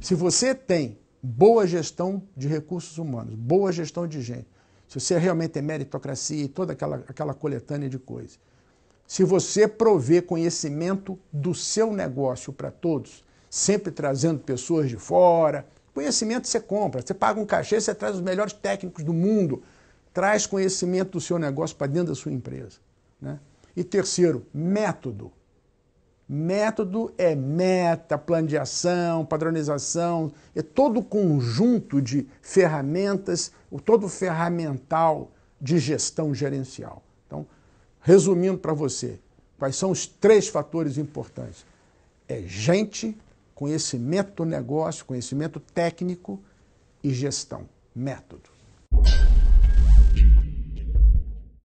Se você tem boa gestão de recursos humanos, boa gestão de gente, se você realmente é meritocracia e toda aquela, aquela coletânea de coisas, se você provê conhecimento do seu negócio para todos, sempre trazendo pessoas de fora, conhecimento você compra, você paga um cachê, você traz os melhores técnicos do mundo, traz conhecimento do seu negócio para dentro da sua empresa. Né? E terceiro, método. Método é meta, plano de ação, padronização, é todo o conjunto de ferramentas, todo o ferramental de gestão gerencial. Então, resumindo para você, quais são os três fatores importantes? É gente, conhecimento do negócio, conhecimento técnico e gestão, método.